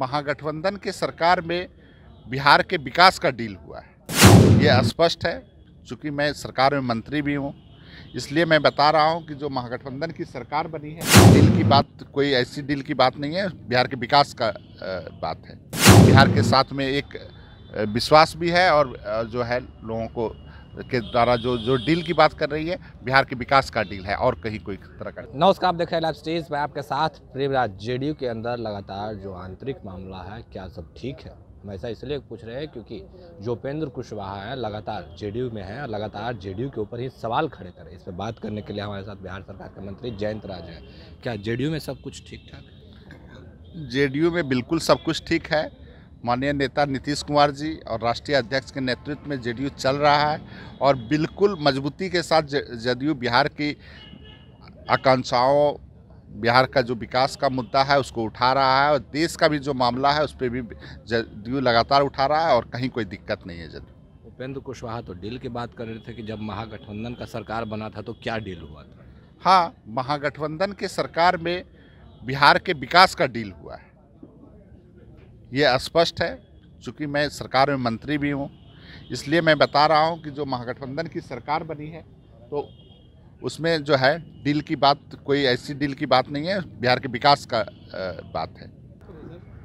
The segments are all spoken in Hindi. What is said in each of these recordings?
महागठबंधन के सरकार में बिहार के विकास का डील हुआ है ये स्पष्ट है चूँकि मैं सरकार में मंत्री भी हूँ इसलिए मैं बता रहा हूँ कि जो महागठबंधन की सरकार बनी है डील की बात कोई ऐसी डील की बात नहीं है बिहार के विकास का बात है बिहार के साथ में एक विश्वास भी है और जो है लोगों को के द्वारा जो जो डील की बात कर रही है बिहार के विकास का डील है और कहीं कोई तरह का नमस्कार आप देख रहे हैं स्टेज में आपके साथ प्रेमराज जेडीयू के अंदर लगातार जो आंतरिक मामला है क्या सब ठीक है हम ऐसा इसलिए पूछ रहे हैं क्योंकि उपेंद्र कुशवाहा है लगातार जेडीयू में है और लगातार जेडीयू के ऊपर ही सवाल खड़े करें इस पर बात करने के लिए हमारे साथ बिहार सरकार के मंत्री जयंत राज हैं क्या जेडीयू में सब कुछ ठीक ठाक है जेडीयू में बिल्कुल सब कुछ ठीक है माननीय नेता नीतीश कुमार जी और राष्ट्रीय अध्यक्ष के नेतृत्व में जेडीयू चल रहा है और बिल्कुल मजबूती के साथ जदयू बिहार की आकांक्षाओं बिहार का जो विकास का मुद्दा है उसको उठा रहा है और देश का भी जो मामला है उस पर भी जदयू लगातार उठा रहा है और कहीं कोई दिक्कत नहीं है जदयू उपेंद्र कुशवाहा तो डील की बात कर रहे थे कि जब महागठबंधन का सरकार बना था तो क्या डील हुआ था हाँ महागठबंधन के सरकार में बिहार के विकास का डील हुआ है ये अस्पष्ट है चूँकि मैं सरकार में मंत्री भी हूँ इसलिए मैं बता रहा हूँ कि जो महागठबंधन की सरकार बनी है तो उसमें जो है डील की बात कोई ऐसी डील की बात नहीं है बिहार के विकास का बात है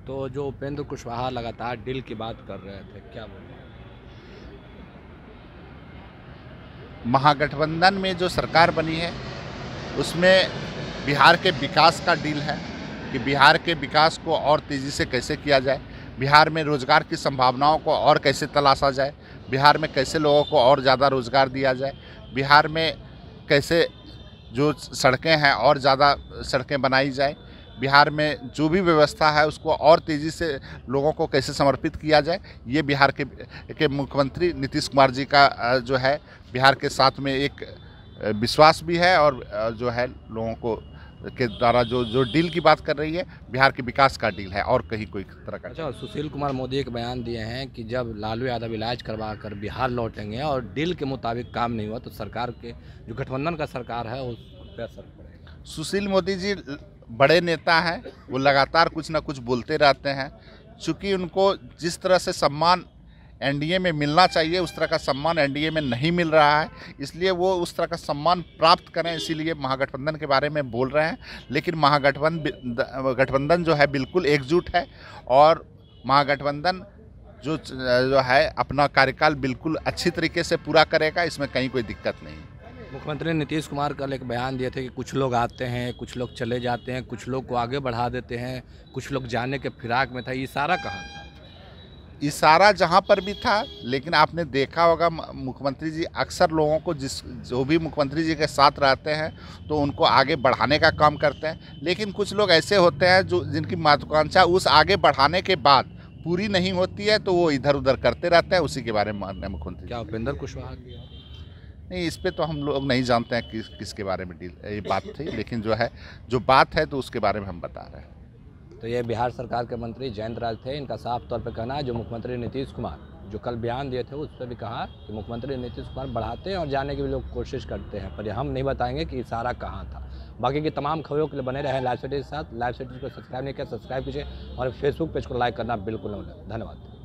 तो जो उपेंद्र कुशवाहा लगातार डील की बात कर रहे थे क्या बोल महागठबंधन में जो सरकार बनी है उसमें बिहार के विकास का डील है कि बिहार के विकास को और तेज़ी से कैसे किया जाए बिहार में रोज़गार की संभावनाओं को और कैसे तलाशा जाए बिहार में कैसे लोगों को और ज़्यादा रोज़गार दिया जाए बिहार में कैसे जो सड़कें हैं और ज़्यादा सड़कें बनाई जाएँ बिहार में जो भी व्यवस्था है उसको और तेज़ी से लोगों को कैसे समर्पित किया जाए ये बिहार के के मुख्यमंत्री नीतीश कुमार जी का जो है बिहार के साथ में एक विश्वास भी है और जो है लोगों को के द्वारा जो जो डील की बात कर रही है बिहार के विकास का डील है और कहीं कोई तरह का अच्छा सुशील कुमार मोदी एक बयान दिए हैं कि जब लालू यादव इलाज करवा कर बिहार लौटेंगे और डील के मुताबिक काम नहीं हुआ तो सरकार के जो गठबंधन का सरकार है उस पर असर पड़ेगा सुशील मोदी जी बड़े नेता हैं वो लगातार कुछ ना कुछ बोलते रहते हैं चूँकि उनको जिस तरह से सम्मान एनडीए में मिलना चाहिए उस तरह का सम्मान एनडीए में नहीं मिल रहा है इसलिए वो उस तरह का सम्मान प्राप्त करें इसीलिए महागठबंधन के बारे में बोल रहे हैं लेकिन महागठबंधन गठबंधन जो है बिल्कुल एकजुट है और महागठबंधन जो जो है अपना कार्यकाल बिल्कुल अच्छी तरीके से पूरा करेगा इसमें कहीं कोई दिक्कत नहीं मुख्यमंत्री नीतीश कुमार कल एक बयान दिए थे कि कुछ लोग आते हैं कुछ लोग चले जाते हैं कुछ लोग को आगे बढ़ा देते हैं कुछ लोग जाने के फिराक में था ये सारा कहा था इशारा जहाँ पर भी था लेकिन आपने देखा होगा मुख्यमंत्री जी अक्सर लोगों को जिस जो भी मुख्यमंत्री जी के साथ रहते हैं तो उनको आगे बढ़ाने का काम करते हैं लेकिन कुछ लोग ऐसे होते हैं जो जिनकी महत्वाकांक्षा उस आगे बढ़ाने के बाद पूरी नहीं होती है तो वो इधर उधर करते रहते हैं उसी के बारे में मुख्यमंत्री क्या उपेंद्र कुशवाहा नहीं इस पर तो हम लोग नहीं जानते हैं किस किसके बारे में डील ये बात थी लेकिन जो है जो बात है तो उसके बारे में हम बता रहे हैं तो ये बिहार सरकार के मंत्री जयंत राज थे इनका साफ तौर पर कहना है जो मुख्यमंत्री नीतीश कुमार जो कल बयान दिए थे उस पर भी कहा कि मुख्यमंत्री नीतीश कुमार बढ़ाते हैं और जाने की भी लोग कोशिश करते हैं पर हम नहीं बताएंगे कि इशारा कहाँ था बाकी की तमाम खबरों के लिए बने रहे लाइव सिटी के साथ लाइव सिटी को सब्सक्राइब नहीं किया सब्सक्राइब कीजिए और फेसबुक पेज को लाइक करना बिल्कुल ना धन्यवाद